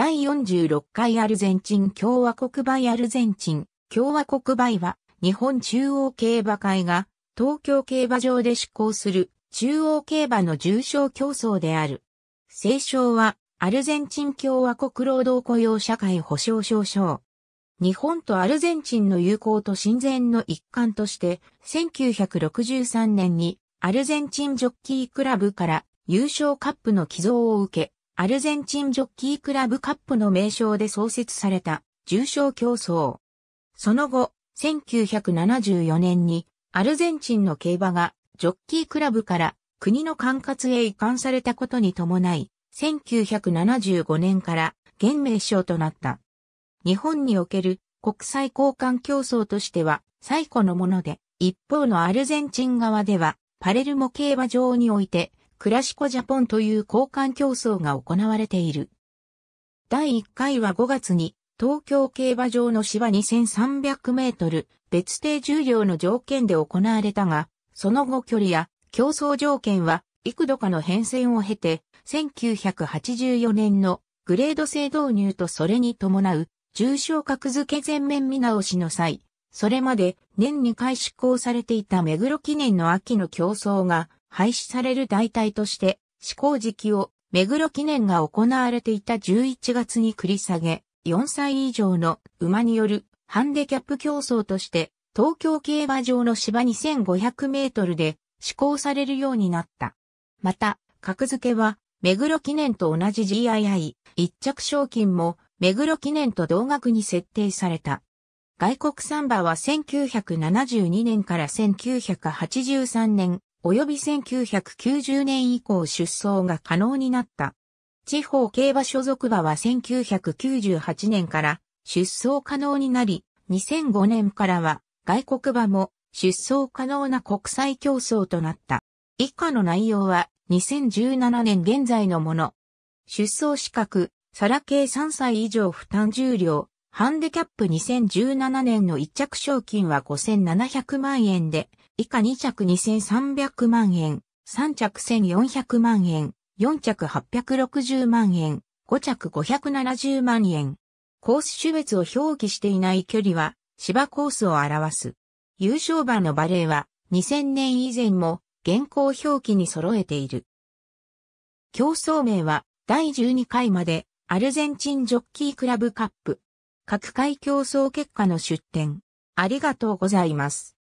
第46回アルゼンチン共和国杯アルゼンチン共和国杯は日本中央競馬会が東京競馬場で施行する中央競馬の重賞競争である。聖称はアルゼンチン共和国労働雇用社会保障省賞。日本とアルゼンチンの友好と親善の一環として1963年にアルゼンチンジョッキークラブから優勝カップの寄贈を受け、アルゼンチンジョッキークラブカップの名称で創設された重賞競争。その後、1974年にアルゼンチンの競馬がジョッキークラブから国の管轄へ移管されたことに伴い、1975年から現名称となった。日本における国際交換競争としては最古のもので、一方のアルゼンチン側ではパレルモ競馬場においてクラシコジャポンという交換競争が行われている。第1回は5月に東京競馬場の芝2300メートル別定重量の条件で行われたが、その後距離や競争条件は幾度かの変遷を経て、1984年のグレード制導入とそれに伴う重症格付け全面見直しの際、それまで年2回施行されていた目黒記念の秋の競争が廃止される代替として、施行時期を目黒記念が行われていた11月に繰り下げ、4歳以上の馬によるハンデキャップ競争として、東京競馬場の芝2500メートルで施行されるようになった。また、格付けは、目黒記念と同じ GII、一着賞金も、目黒記念と同額に設定された。外国サンバは1972年から1983年、及び1990年以降出走が可能になった。地方競馬所属馬は1998年から出走可能になり、2005年からは外国馬も出走可能な国際競争となった。以下の内容は2017年現在のもの。出走資格、サラ系3歳以上負担重量、ハンデキャップ2017年の一着賞金は5700万円で、以下2着2300万円、3着1400万円、4着860万円、5着570万円。コース種別を表記していない距離は芝コースを表す。優勝馬のバレーは2000年以前も現行表記に揃えている。競争名は第12回までアルゼンチンジョッキークラブカップ。各回競争結果の出展。ありがとうございます。